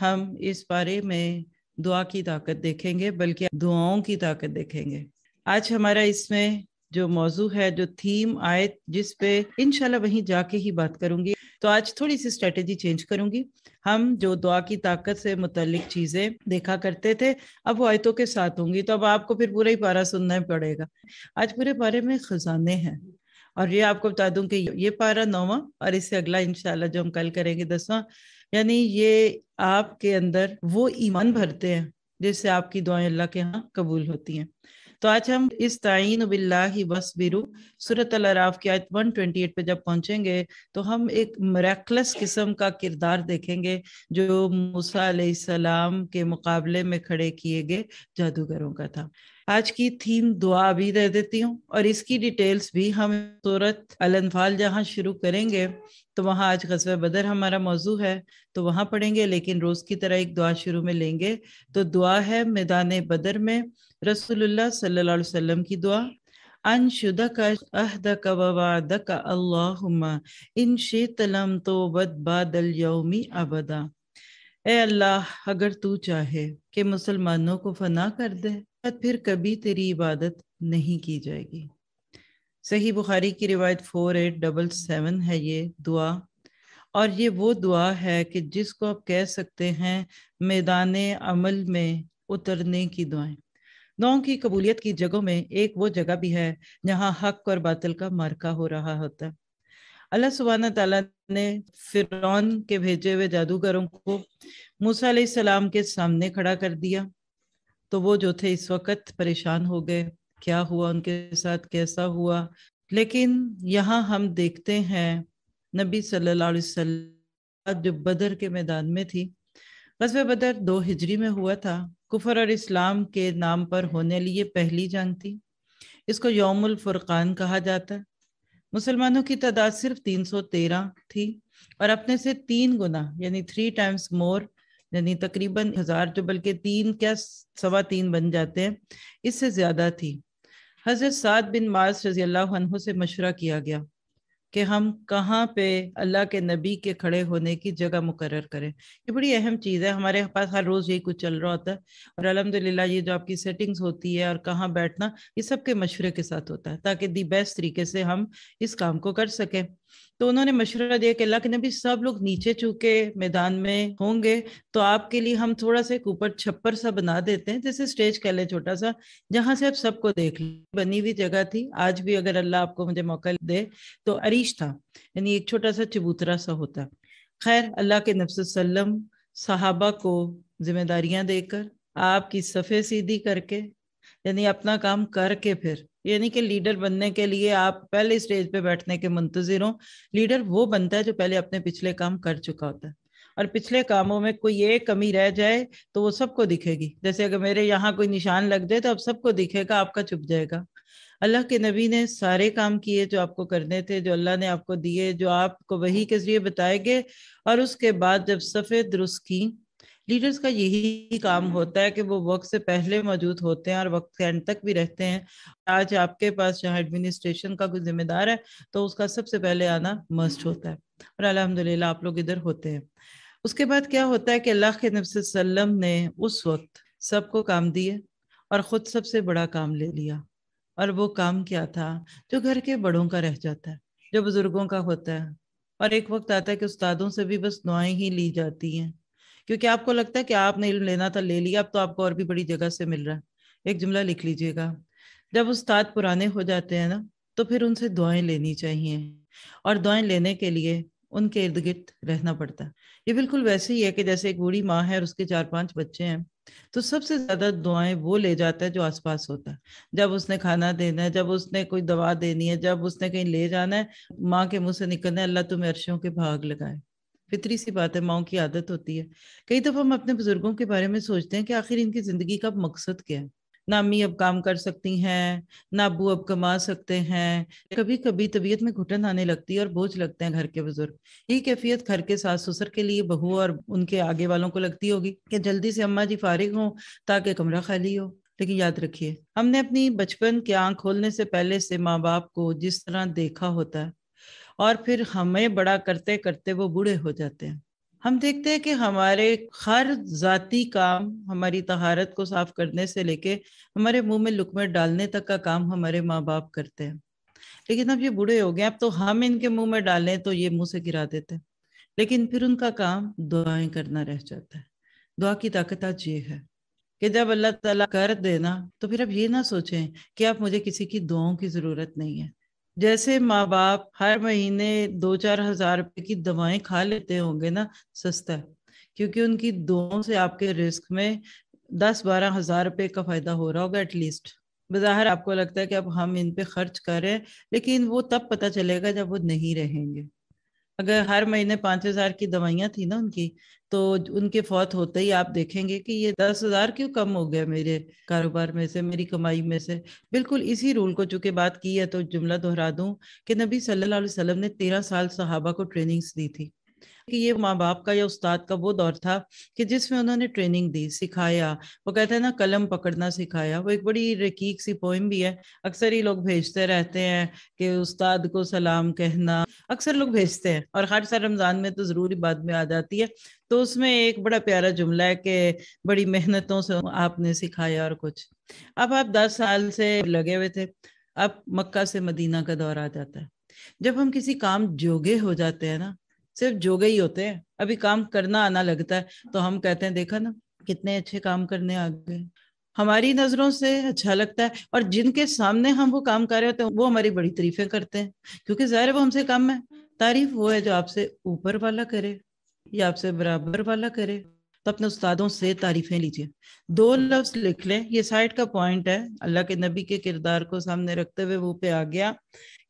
हम इस बारे में दुआ की ताकत देखेंगे बल्कि दुआओं की ताकत देखेंगे आज हमारा इसमें जो मौजू है जो थीम आए जिस पे इनशाला वहीं जाके ही बात करूंगी तो आज थोड़ी सी स्ट्रेटेजी चेंज करूंगी हम जो दुआ की ताकत से मुतलिक चीजें देखा करते थे अब वो आयतों के साथ होंगी तो अब आपको फिर पूरा ही पारा सुनना पड़ेगा आज पूरे पारे में खजाने हैं और ये आपको बता दूं कि ये पारा नौवा और इससे अगला इनशाला जो हम कल करेंगे दसवां यानी ये आपके अंदर वो ईमान भरते हैं जिससे आपकी दुआएं अल्लाह के यहाँ कबूल होती हैं तो आज हम इस तयन बस बिरु सूरत अराफ की आयत 128 पे जब पहुंचेंगे तो हम एक मरकलस किस्म का किरदार देखेंगे जो मूसा के मुकाबले में खड़े किए गए जादूगरों का था आज की थीम दुआ भी दे देती हूँ और इसकी डिटेल्स भी हम सूरत अलफाल जहाँ शुरू करेंगे तो वहाँ आज गजब बदर हमारा मौजू है तो वहाँ पढ़ेंगे लेकिन रोज़ की तरह एक दुआ शुरू में लेंगे तो दुआ है मैदान बदर में रसुल्ला सल्लाम की दुआ अन शुदका तो अबदा ए अल्लाह अगर तू चाहे कि मुसलमानों को फना कर दे फिर कभी तेरी इबादत नहीं की जाएगी सही बुखारी की रिवायत फोर एट डबल सेवन है ये दुआ और ये वो दुआ है कि जिसको आप कह सकते हैं मैदान अमल में उतरने की दुआएं दुआओं की कबूलियत की जगहों में एक वो जगह भी है जहाँ हक और बातल का मार्का हो रहा होता है अल्लाह सुबहाना तला ने फिर के भेजे हुए जादूगरों को मूसा सलाम के सामने खड़ा कर दिया तो वो जो थे इस वक्त परेशान हो गए क्या हुआ उनके साथ कैसा हुआ लेकिन यहाँ हम देखते हैं नबी सल्लल्लाहु अलैहि वसल्लम जो बदर के मैदान में थी गजब बदर दो हिजरी में हुआ था कुफर और इस्लाम के नाम पर होने लिए पहली जंग थी इसको यौमुल फुरकान कहा जाता है मुसलमानों की तादाद सिर्फ 313 थी और अपने से तीन गुना यानी थ्री टाइम्स मोर यानी तकरीबन हजार जो बल्कि तीन क्या सवा तीन बन जाते हैं इससे ज्यादा थी हज़रत साद बिन मार्स रजी अल्लाह से मशवरा किया गया कि हम कहाँ पे अल्लाह के नबी के खड़े होने की जगह मुकर करें ये बड़ी अहम चीज़ है हमारे पास हर रोज़ यही कुछ चल रहा होता है और अलहमदिल्ला ये जो आपकी सेटिंग्स होती है और कहाँ बैठना ये सब के मशवरे के साथ होता है ताकि दी बेस्ट तरीके से हम इस काम को कर सकें तो उन्होंने मशवरा दिया कि अल्लाह के नबी सब लोग नीचे चूके मैदान में होंगे तो आपके लिए हम थोड़ा सा एक ऊपर छप्पर सा बना देते हैं जैसे स्टेज कह लें छोटा सा जहां से आप सबको देख लें बनी हुई जगह थी आज भी अगर अल्लाह आपको मुझे मौका दे तो अरीश था यानी एक छोटा सा चबूतरा सा होता खैर अल्लाह के नब्सम साहबा को जिम्मेदारियां देकर आपकी सफ़े सीधी करके यानी अपना काम करके फिर यानी कि लीडर बनने के लिए आप पहले स्टेज पे बैठने के मुंतजिर हो लीडर वो बनता है जो पहले अपने पिछले काम कर चुका होता है और पिछले कामों में कोई एक कमी रह जाए तो वो सबको दिखेगी जैसे अगर मेरे यहाँ कोई निशान लग जाए तो अब सबको दिखेगा आपका चुप जाएगा अल्लाह के नबी ने सारे काम किए जो आपको करने थे जो अल्लाह ने आपको दिए जो आपको वही के जरिए बताए गए और उसके बाद जब सफ़ेद दुरुस्त की लीडर्स का यही काम होता है कि वो वक्त से पहले मौजूद होते हैं और वक्त के एंड तक भी रहते हैं आज आपके पास जहाँ एडमिनिस्ट्रेशन का कोई जिम्मेदार है तो उसका सबसे पहले आना मस्ट होता है और अलहमदिल्ला आप लोग इधर होते हैं उसके बाद क्या होता है कि अल्लाह के नबीम ने उस वक्त सबको काम दिए और ख़ुद सबसे बड़ा काम ले लिया और वो काम क्या था जो घर के बड़ों का रह जाता है जो बुज़ुर्गों का होता है और एक वक्त आता है कि उस्तादों से भी बस दुआएं ही ली जाती हैं क्योंकि आपको लगता है कि आपने इल्म लेना था ले लिया अब तो आपको और भी बड़ी जगह से मिल रहा है एक जुमला लिख लीजिएगा जब उस्ताद पुराने हो जाते हैं ना तो फिर उनसे दुआएं लेनी चाहिए और दुआएं लेने के लिए उनके इर्द गिर्द रहना पड़ता है ये बिल्कुल वैसे ही है कि जैसे एक बूढ़ी माँ है और उसके चार पांच बच्चे हैं तो सबसे ज्यादा दुआएं वो ले जाता है जो आसपास होता है जब उसने खाना देना है जब उसने कोई दवा देनी है जब उसने कहीं ले जाना है माँ के मुंह से निकलना है अल्लाह तुम्हें अर्शों के भाग लगाए फितरी सी बात है माओ की आदत होती है कई दफा हम अपने बुजुर्गों के बारे में सोचते हैं कि आखिर इनकी जिंदगी का मकसद क्या है ना अम्मी अब काम कर सकती हैं ना अबू अब कमा सकते हैं कभी कभी तबीयत में घुटन आने लगती है और बोझ लगते हैं घर के बुजुर्ग ये कैफियत घर के सास ससुर के लिए बहू और उनके आगे वालों को लगती होगी कि जल्दी से अम्मा जी फारिग हों ताकि कमरा खाली हो लेकिन याद रखिए हमने अपनी बचपन की आंख खोलने से पहले से माँ बाप को जिस तरह देखा होता है और फिर हमें बड़ा करते करते वो बूढ़े हो जाते हैं हम देखते हैं कि हमारे हर जाति काम हमारी तहारत को साफ करने से लेके हमारे मुंह में लुकमे डालने तक का काम हमारे माँ बाप करते हैं लेकिन अब ये बूढ़े हो गए अब तो हम इनके मुंह में डालें तो ये मुंह से गिरा देते हैं लेकिन फिर उनका काम दुआएं करना रह जाता है दुआ की ताकत आज ये है कि जब अल्लाह ताला कर देना तो फिर अब ये ना सोचें कि आप मुझे किसी की दुआओं की ज़रूरत नहीं है जैसे माँ बाप हर महीने दो चार हजार रुपए की दवाएं खा लेते होंगे ना सस्ता क्योंकि उनकी दो से आपके रिस्क में दस बारह हजार रुपये का फायदा हो रहा होगा एटलीस्ट बाहर आपको लगता है कि अब हम इन पे खर्च कर रहे हैं लेकिन वो तब पता चलेगा जब वो नहीं रहेंगे अगर हर महीने पांच हजार की दवाइयाँ थी ना उनकी तो उनके फौत होते ही आप देखेंगे कि ये दस हजार क्यों कम हो गया मेरे कारोबार में से मेरी कमाई में से बिल्कुल इसी रूल को चूंकि बात की है तो जुमला दोहरा दूं कि नबी सल्लल्लाहु अलैहि वसल्लम ने तेरह साल सहाबा को ट्रेनिंग्स दी थी कि ये माँ बाप का या उस्ताद का वो दौर था कि जिसमें उन्होंने ट्रेनिंग दी सिखाया वो कहते हैं ना कलम पकड़ना सिखाया वो एक बड़ी रकीक सी पोइम भी है अक्सर ही लोग भेजते रहते हैं कि उस्ताद को सलाम कहना अक्सर लोग भेजते हैं और हर साल रमजान में तो जरूरी बाद में आ जाती है तो उसमें एक बड़ा प्यारा जुमला है कि बड़ी मेहनतों से आपने सिखाया और कुछ अब आप दस साल से लगे हुए थे अब मक्का से मदीना का दौर आ जाता है जब हम किसी काम जोगे हो जाते हैं ना सिर्फ जोगे ही होते हैं अभी काम करना आना लगता है तो हम कहते हैं देखा ना कितने अच्छे काम करने आ गए हमारी नजरों से अच्छा लगता है और जिनके सामने हम वो काम कर रहे होते हैं वो हमारी बड़ी तारीफें करते हैं क्योंकि जाहिर वो हमसे कम है तारीफ वो है जो आपसे ऊपर वाला करे या आपसे बराबर वाला करे तो अपने उस्तादों से तारीफें लीजिए दो लफ्ज लिख लें ये साइड का पॉइंट है अल्लाह के नबी के किरदार को सामने रखते हुए वो पे आ गया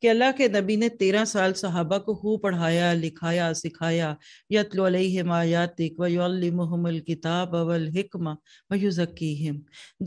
कि अल्लाह के नबी ने तेरह साल सहाबा को खूब पढ़ाया लिखाया सिखाया यतलमायातिक किताब अवल हिकमा वयुजक्की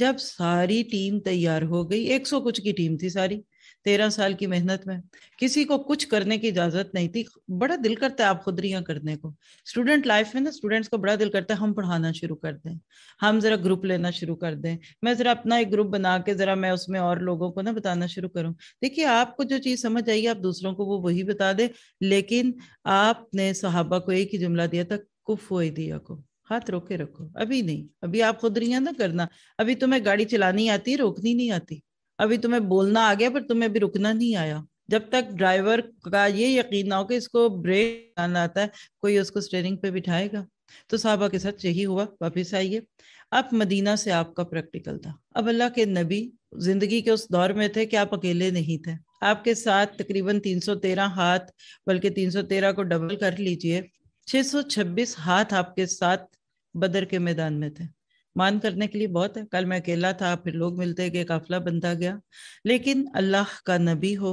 जब सारी टीम तैयार हो गई एक सौ कुछ की टीम थी सारी तेरह साल की मेहनत में किसी को कुछ करने की इजाजत नहीं थी बड़ा दिल करता है आप खुदरियां करने को स्टूडेंट लाइफ में ना स्टूडेंट्स को बड़ा दिल करता है हम पढ़ाना शुरू कर दें हम जरा ग्रुप लेना शुरू कर दें मैं जरा अपना एक ग्रुप बना के जरा मैं उसमें और लोगों को ना बताना शुरू करूं देखिए आपको जो चीज समझ आई आप दूसरों को वो वही बता दे लेकिन आपने सहाबा को एक ही जुमला दिया था कुफ हो दिया को हाथ रोके रखो अभी नहीं अभी आप खुदरियां ना करना अभी तुम्हें तो गाड़ी चलानी आती रोकनी नहीं आती अभी तुम्हें बोलना आ गया पर तुम्हें अभी रुकना नहीं आया जब तक ड्राइवर का ये यकीन ना हो कि इसको ब्रेक आना आता है कोई उसको स्टेयरिंग पे बिठाएगा तो साहबा के साथ यही हुआ वापिस आइए अब मदीना से आपका प्रैक्टिकल था अब अल्लाह के नबी जिंदगी के उस दौर में थे कि आप अकेले नहीं थे आपके साथ तकरीबन 313 हाथ बल्कि 313 को डबल कर लीजिए 626 हाथ आपके साथ बदर के मैदान में थे मान करने के लिए बहुत है कल मैं अकेला था फिर लोग मिलते गए काफिला बनता गया लेकिन अल्लाह का नबी हो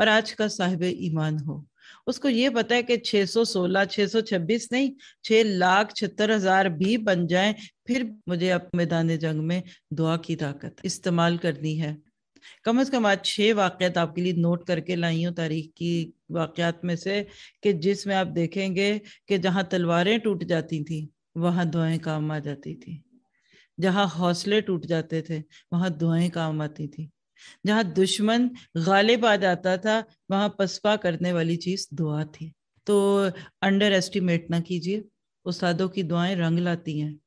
और आज का साहिब ईमान हो उसको ये पता है कि 616, 626 नहीं छह लाख छहत्तर हजार भी बन जाए फिर मुझे अब मैदान जंग में दुआ की ताकत इस्तेमाल करनी है कम अज कम आज छह वाकत आपके लिए नोट करके लाई हूँ तारीख की वाकत में से कि जिसमें आप देखेंगे कि जहां तलवारें टूट जाती थी वहां दुआएं काम आ जाती थी जहां हौसले टूट जाते थे वहां दुआएं काम आती थी जहां दुश्मन गालिब आ जाता था वहां पसपा करने वाली चीज दुआ थी तो अंडर एस्टिमेट ना कीजिए उस्तादों की दुआएं रंग लाती हैं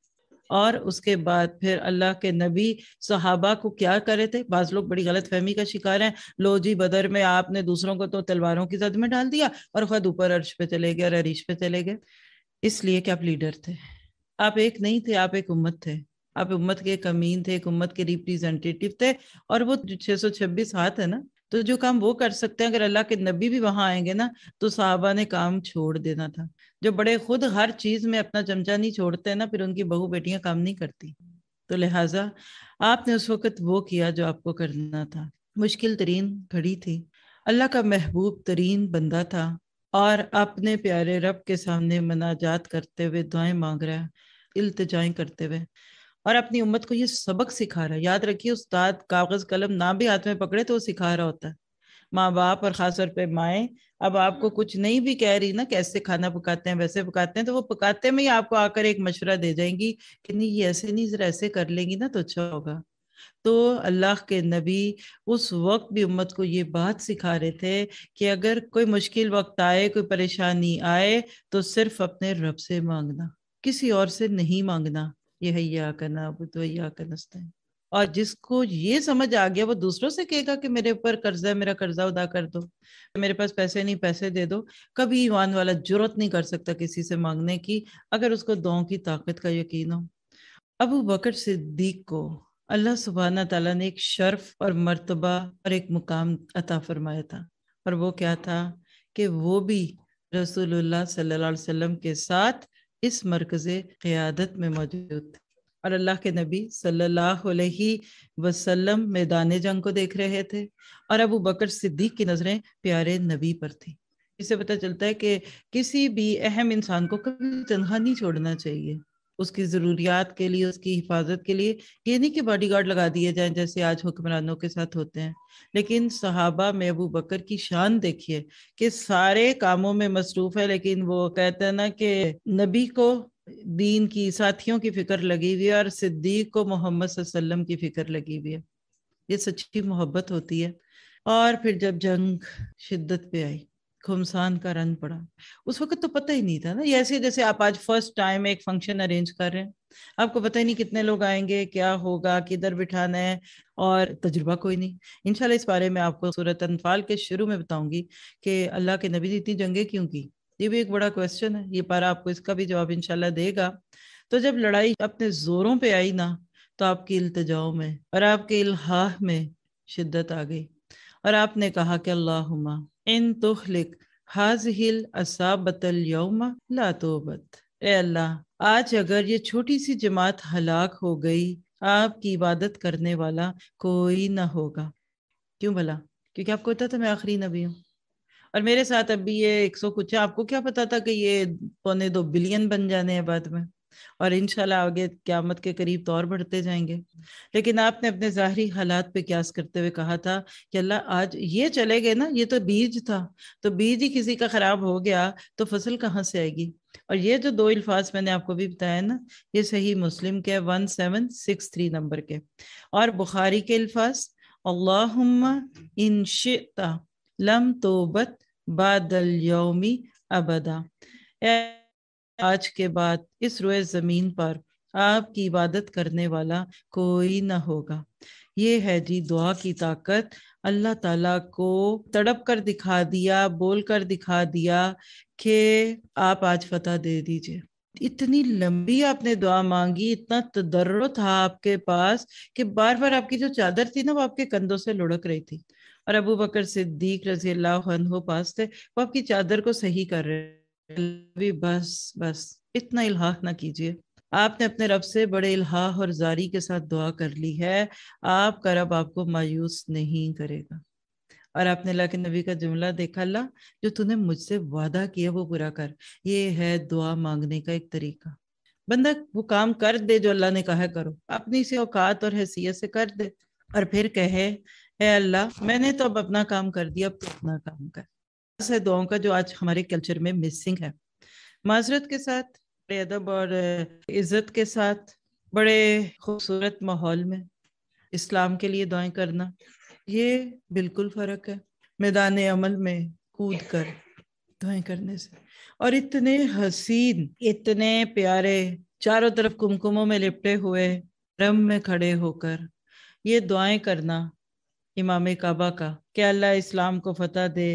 और उसके बाद फिर अल्लाह के नबी सहाबा को क्या करे थे बाज लोग बड़ी गलत फहमी का शिकार हैं लो जी बदर में आपने दूसरों को तो तलवारों की जद में डाल दिया और खुद ऊपर अर्श पे चले गए और अरिश पे चले गए इसलिए कि आप लीडर थे आप एक नहीं थे आप एक उम्मत थे आप उम्मत के कमीन थे एक उम्मत के रिप्रेजेंटेटिव थे और वो छह सौ छब्बीस हाथ है ना तो जो काम वो कर सकते हैं अगर अल्लाह के नबी भी वहां आएंगे ना तो साहबा ने काम छोड़ देना था जो बड़े खुद हर चीज में अपना चमचा नहीं छोड़ते ना फिर उनकी बहू बेटियां काम नहीं करती तो लिहाजा आपने उस वक्त वो किया जो आपको करना था मुश्किल तरीन खड़ी थी अल्लाह का महबूब तरीन बंदा था और अपने प्यारे रब के सामने मनाजात करते हुए दुआएं मांग रहा है इल्तजाएं करते हुए और अपनी उम्मत को ये सबक सिखा रहा है याद रखिए उस्ताद कागज कलम ना भी हाथ में पकड़े तो वो सिखा रहा होता है माँ बाप और खासतौर पर माएँ अब आपको कुछ नहीं भी कह रही ना कैसे खाना पकाते हैं वैसे पकाते हैं तो वो पकाते में ही आपको आकर एक मशवरा दे जाएंगी कि नहीं ये ऐसे नहीं जरा ऐसे कर लेंगी ना तो अच्छा होगा तो अल्लाह के नबी उस वक्त भी उम्मत को ये बात सिखा रहे थे कि अगर कोई मुश्किल वक्त आए कोई परेशानी आए तो सिर्फ अपने रब से मांगना किसी और से नहीं मांगना ये है या करना बुद्ध तो या करना और जिसको ये समझ आ गया वो दूसरों से कहेगा कि मेरे ऊपर कर्जा है मेरा कर्जा उदा कर दो मेरे पास पैसे नहीं पैसे दे दो कभी ईमान वाला जरूरत नहीं कर सकता किसी से मांगने की अगर उसको दो की ताकत का यकीन हो अबू बकर सिद्दीक को अल्लाह सुबहाना तला ने एक शर्फ और मर्तबा और एक मुकाम अता फरमाया था और वो क्या था कि वो भी रसूलुल्लाह सल्लल्लाहु अलैहि वसल्लम के साथ इस मरकज़ क़्यादत में मौजूद थे और अल्लाह के नबी सल्लल्लाहु अलैहि वसल्लम मैदान जंग को देख रहे थे और अबू बकर सिद्दीक की नज़रें प्यारे नबी पर थी इससे पता चलता है कि किसी भी अहम इंसान को कभी तनहा नहीं छोड़ना चाहिए उसकी ज़रूरियात के लिए उसकी हिफाजत के लिए ये नहीं कि बॉडी गार्ड लगा दिए जाए जैसे आज हुक्मरानों के साथ होते हैं लेकिन सहाबा में बकर की शान देखिए कि सारे कामों में मसरूफ़ है लेकिन वो कहते हैं ना कि नबी को दीन की साथियों की फिक्र लगी हुई है और सिद्दीक को मोहम्मद वसल्लम की फिक्र लगी हुई है ये सच्ची मोहब्बत होती है और फिर जब जंग शिद्दत पे आई खुमसान का रंग पड़ा उस वक्त तो पता ही नहीं था ना ऐसे जैसे आप आज फर्स्ट टाइम एक फंक्शन अरेंज कर रहे हैं आपको पता ही नहीं कितने लोग आएंगे क्या होगा किधर बिठाना है और तजुर्बा कोई नहीं इनशाला इस बारे में आपको सूरत अनफाल के शुरू में बताऊंगी कि अल्लाह के नबी ने इतनी जंगे क्यों की ये भी एक बड़ा क्वेश्चन है ये पारा आपको इसका भी जवाब इनशाला देगा तो जब लड़ाई अपने जोरों पर आई ना तो आपकी इल्तजाओं में और आपके इल्हा में शिद्दत आ गई और आपने कहा कि अल्लाहुमा इन तुखलिक हाज हिल असाबतल यौमा लातोबत ए अल्लाह आज अगर ये छोटी सी जमात हलाक हो गई आपकी इबादत करने वाला कोई ना होगा क्यों भला क्योंकि आपको पता था मैं आखिरी नबी हूँ और मेरे साथ अभी ये एक सौ कुछ है आपको क्या पता था कि ये पौने दो बिलियन बन जाने हैं बाद में और इनशाला आगे क्यामत के करीब तो और बढ़ते जाएंगे लेकिन आपने अपने ज़ाहरी हालात पे क्यास करते हुए कहा था कि अल्लाह आज ये चले गए ना ये तो बीज था तो बीज ही किसी का ख़राब हो गया तो फसल कहाँ से आएगी और ये जो दो अल्फाज मैंने आपको भी बताया ना ये सही मुस्लिम के one seven six three number के और बुखारी के अल्फाज अल्लाहता लम तोबत बादल योमी अबदा आज के बाद इस रोए ज़मीन पर आपकी इबादत करने वाला कोई ना होगा ये है जी दुआ की ताकत अल्लाह ताला को तड़प कर दिखा दिया बोल कर दिखा दिया कि आप आज फतह दे दीजिए इतनी लंबी आपने दुआ मांगी इतना तदर्र था आपके पास कि बार बार आपकी जो चादर थी ना वो आपके कंधों से लुढ़क रही थी और अबू बकर सिद्दीक रजी अल्लाह पास थे वो आपकी चादर को सही कर रहे भी बस बस इतना इल्हाक ना कीजिए आपने अपने रब से बड़े इल्हाह और जारी के साथ दुआ कर ली है आपका रब आपको मायूस नहीं करेगा और आपने अल्लाह के नबी का जुमला देखा अल्लाह जो तूने मुझसे वादा किया वो पूरा कर ये है दुआ मांगने का एक तरीका बंदा वो काम कर दे जो अल्लाह ने कहा करो अपनी से औकात और हैसियत से कर दे और फिर कहे है अल्लाह मैंने तो अब अपना काम कर दिया अब तो अपना काम कर है दुआओं का जो आज हमारे कल्चर में मिसिंग है माजरत के साथ बड़े अदब और इज्जत के साथ बड़े खूबसूरत माहौल में इस्लाम के लिए दुआएं करना ये बिल्कुल फ़र्क है मैदान अमल में कूद कर दुआएं करने से और इतने हसीन इतने प्यारे चारों तरफ कुमकुमों में लिपटे हुए रम में खड़े होकर ये दुआएं करना इमाम काबा का कि अल्लाह इस्लाम को फतह दे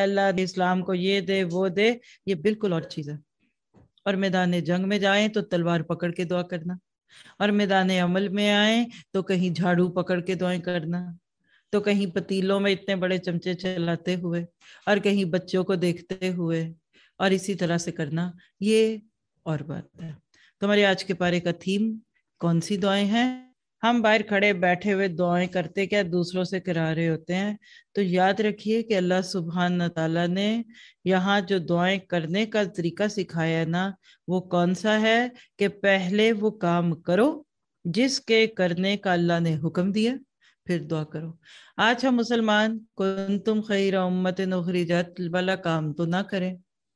अल्लाह इस्लाम को ये दे वो दे ये बिल्कुल और चीज़ है और मैदान जंग में जाए तो तलवार पकड़ के दुआ करना और मैदान अमल में आए तो कहीं झाड़ू पकड़ के दुआएं करना तो कहीं पतीलों में इतने बड़े चमचे चलाते हुए और कहीं बच्चों को देखते हुए और इसी तरह से करना ये और बात है तो आज के पारे का थीम कौन सी दुआएं हैं हम बाहर खड़े बैठे हुए दुआएं करते क्या दूसरों से करा रहे होते हैं तो याद रखिए कि अल्लाह सुबहान तला ने यहाँ जो दुआएं करने का तरीका सिखाया ना वो कौन सा है कि पहले वो काम करो जिसके करने का अल्लाह ने हुक्म दिया फिर दुआ करो आज हम मुसलमान कन तुम खैर उम्मत जात वाला काम तो ना करें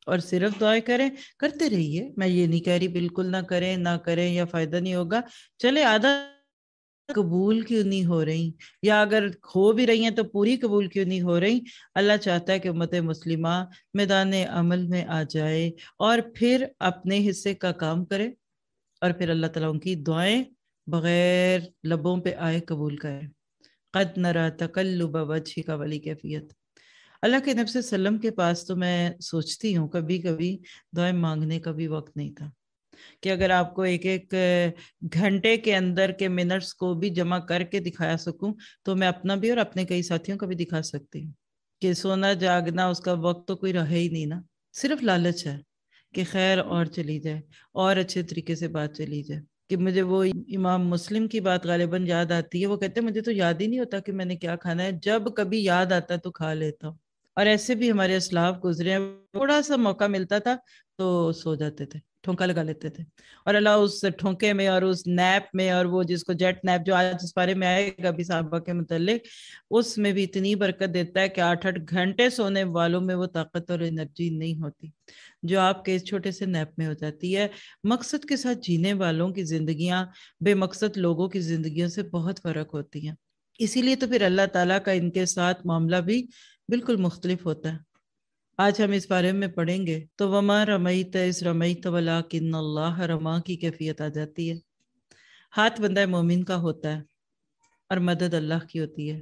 और सिर्फ दुआएं करें करते रहिए मैं ये नहीं कह रही बिल्कुल ना करें ना करें या फायदा नहीं होगा चले आधा कबूल क्यों नहीं हो रही या अगर हो भी रही हैं तो पूरी कबूल क्यों नहीं हो रही अल्लाह चाहता है कि उम्मत मुस्लिमा मैदान अमल में आ जाए और फिर अपने हिस्से का काम करे और फिर अल्लाह तला उनकी दुआएं बगैर लबों पे आए कबूल करे कद नरा तकल्लुब वजह का वली कैफियत अल्लाह के नब सल्लम के पास तो मैं सोचती हूँ कभी कभी दुआएं मांगने का भी वक्त नहीं था कि अगर आपको एक एक घंटे के अंदर के मिनट्स को भी जमा करके दिखाया सकूं तो मैं अपना भी और अपने कई साथियों का भी दिखा सकती हूँ कि सोना जागना उसका वक्त तो कोई रहे ही नहीं ना सिर्फ लालच है कि खैर और चली जाए और अच्छे तरीके से बात चली जाए कि मुझे वो इमाम मुस्लिम की बात गालिबन याद आती है वो कहते हैं मुझे तो याद ही नहीं होता कि मैंने क्या खाना है जब कभी याद आता तो खा लेता हूँ और ऐसे भी हमारे असलाफ गुजरे हैं थोड़ा सा मौका मिलता था तो सो जाते थे ठोंका लगा लेते थे और अल्लाह उस ठोंके में और उस नैप में और वो जिसको जेट नैप जो आज इस बारे में आएगा अभी साहबा के मतलब उसमें भी इतनी बरकत देता है कि आठ आठ घंटे सोने वालों में वो ताकत और एनर्जी नहीं होती जो आपके इस छोटे से नैप में हो जाती है मकसद के साथ जीने वालों की जिंदगियां बेमकसद लोगों की जिंदगियों से बहुत फर्क होती हैं इसीलिए तो फिर अल्लाह ताला का इनके साथ मामला भी बिल्कुल मुख्तलिफ होता है आज हम इस बारे में पढ़ेंगे तो वमा रमई इस रमई तलाकिन अल्लाह रमा की कैफियत आ जाती है हाथ बंदा मोमिन का होता है और मदद अल्लाह की होती है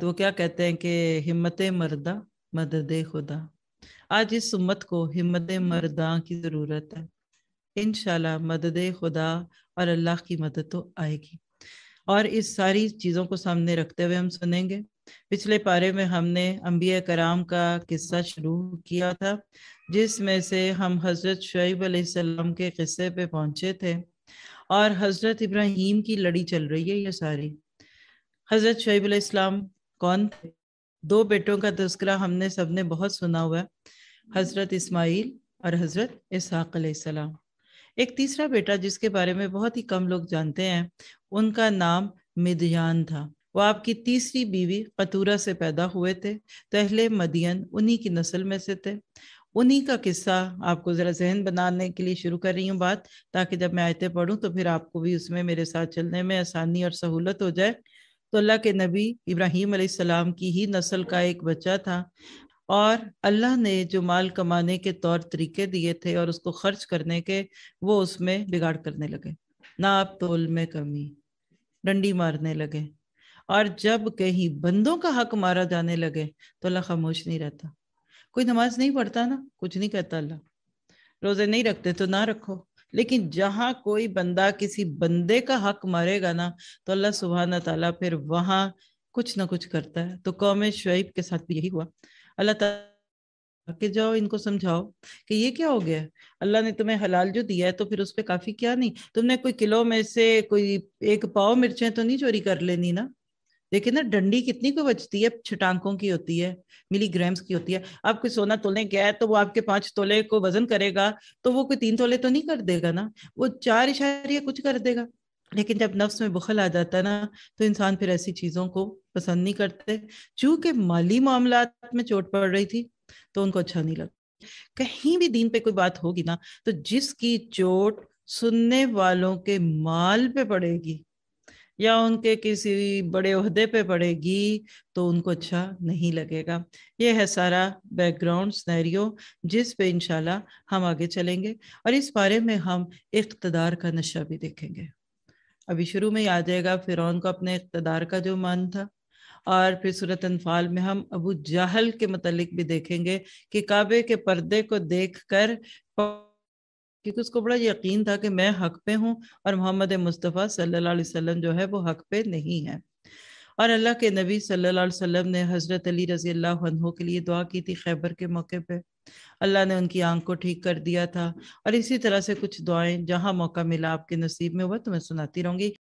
तो वो क्या कहते हैं कि हिम्मत मर्दा मदद खुदा आज इस उम्मत को हिम्मत मर्दा की ज़रूरत है इन मदद खुदा और अल्लाह की मदद तो आएगी और इस सारी चीज़ों को सामने रखते हुए हम सुनेंगे पिछले पारे में हमने अम्बिया कराम का किस्सा शुरू किया था जिसमें से हम हज़रत शुब अलैहिस्सलाम के किस्से पे पहुंचे थे और हज़रत इब्राहिम की लड़ी चल रही है ये सारी हज़रत शुब अलैहिस्सलाम कौन थे दो बेटों का तस्करा हमने सबने बहुत सुना हुआ हज़रत इस्माइल और हज़रत इसहाकाम एक तीसरा बेटा जिसके बारे में बहुत ही कम लोग जानते हैं उनका नाम मिदयान था वो आपकी तीसरी बीवी कतूरा से पैदा हुए थे पहले तो मदियन उन्हीं की नस्ल में से थे उन्हीं का किस्सा आपको ज़रा जहन बनाने के लिए शुरू कर रही हूँ बात ताकि जब मैं आयतें पढ़ूँ तो फिर आपको भी उसमें मेरे साथ चलने में आसानी और सहूलत हो जाए तो अल्लाह के नबी इब्राहिम सलाम की ही नस्ल का एक बच्चा था और अल्लाह ने जो माल कमाने के तौर तरीके दिए थे और उसको खर्च करने के वो उसमें बिगाड़ करने लगे ना आप तोल में कमी डंडी मारने लगे और जब कहीं बंदों का हक मारा जाने लगे तो अल्लाह खामोश नहीं रहता कोई नमाज नहीं पढ़ता ना कुछ नहीं कहता अल्लाह रोजे नहीं रखते तो ना रखो लेकिन जहां कोई बंदा किसी बंदे का हक मारेगा ना तो अल्लाह सुबहाना तला फिर वहां कुछ ना कुछ करता है तो कौम शुब के साथ भी यही हुआ अल्लाह के जाओ इनको समझाओ कि ये क्या हो गया अल्लाह ने तुम्हें हलाल जो दिया है तो फिर उस पर काफी क्या नहीं तुमने कोई किलो में से कोई एक पाव मिर्चें तो नहीं चोरी कर लेनी ना देखिए ना डंडी कितनी को बचती है छटांकों की होती है मिलीग्राम्स की होती है आप कोई सोना तोले गया है तो वो आपके पांच तोले को वजन करेगा तो वो कोई तीन तोले तो नहीं कर देगा ना वो चार इशारे कुछ कर देगा लेकिन जब नफ्स में बुखल आ जाता है ना तो इंसान फिर ऐसी चीजों को पसंद नहीं करते चूंकि माली मामला में चोट पड़ रही थी तो उनको अच्छा नहीं लगता कहीं भी दीन पे कोई बात होगी ना तो जिसकी चोट सुनने वालों के माल पे पड़ेगी या उनके किसी बड़े अहदे पे पड़ेगी तो उनको अच्छा नहीं लगेगा ये है सारा बैकग्राउंड स्नैरियो जिस पे इंशाल्लाह हम आगे चलेंगे और इस बारे में हम इकतदार का नशा भी देखेंगे अभी शुरू में याद आएगा फिर को अपने इकतदार का जो मान था और फिर सूरत अनफाल में हम अबू जहल के मतलब भी देखेंगे कि काबे के पर्दे को देख कर क्योंकि उसको बड़ा यकीन था कि मैं हक पे हूँ और मोहम्मद मुस्तफ़ा सल्लल्लाहु अलैहि वसल्लम जो है वो हक पे नहीं है और अल्लाह के नबी सल्लल्लाहु अलैहि वसल्लम ने हज़रत अली रज़ी अल्लाह के लिए दुआ की थी खैबर के मौके पे अल्लाह ने उनकी आंख को ठीक कर दिया था और इसी तरह से कुछ दुआएं जहां मौका मिला आपके नसीब में हुआ तो मैं सुनाती रहूंगी